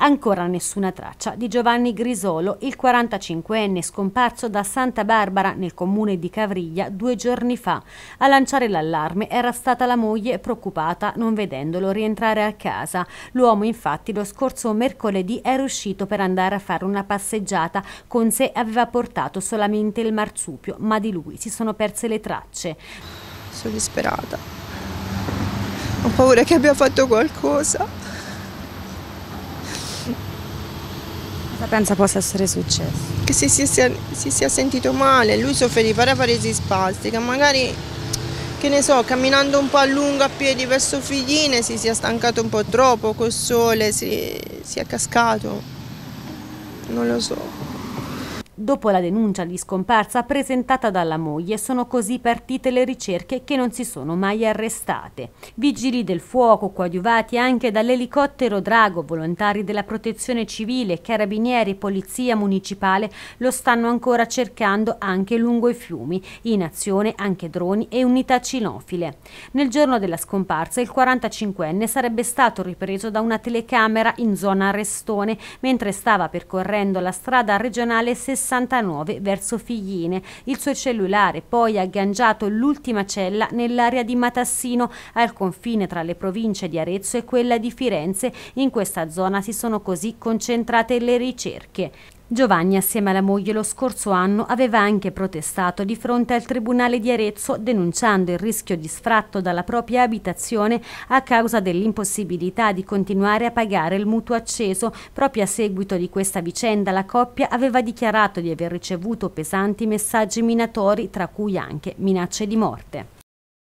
Ancora nessuna traccia di Giovanni Grisolo, il 45enne scomparso da Santa Barbara nel comune di Cavriglia due giorni fa. A lanciare l'allarme era stata la moglie preoccupata non vedendolo rientrare a casa. L'uomo infatti lo scorso mercoledì era uscito per andare a fare una passeggiata. Con sé aveva portato solamente il marsupio, ma di lui si sono perse le tracce. Sono disperata. Ho paura che abbia fatto qualcosa. Cosa pensa possa essere successo? Che si sia, si sia sentito male, lui soffre di paralisi spastica, magari che ne so, camminando un po' a lungo a piedi verso Figline si sia stancato un po' troppo col sole, si, si è cascato, non lo so. Dopo la denuncia di scomparsa presentata dalla moglie sono così partite le ricerche che non si sono mai arrestate. Vigili del fuoco coadiuvati anche dall'elicottero Drago, volontari della protezione civile, carabinieri, polizia municipale lo stanno ancora cercando anche lungo i fiumi, in azione anche droni e unità cinofile. Nel giorno della scomparsa il 45enne sarebbe stato ripreso da una telecamera in zona Restone mentre stava percorrendo la strada regionale 60 69 verso Figline. Il suo cellulare poi ha agganciato l'ultima cella nell'area di Matassino, al confine tra le province di Arezzo e quella di Firenze. In questa zona si sono così concentrate le ricerche. Giovanni assieme alla moglie lo scorso anno aveva anche protestato di fronte al Tribunale di Arezzo denunciando il rischio di sfratto dalla propria abitazione a causa dell'impossibilità di continuare a pagare il mutuo acceso. Proprio a seguito di questa vicenda la coppia aveva dichiarato di aver ricevuto pesanti messaggi minatori tra cui anche minacce di morte.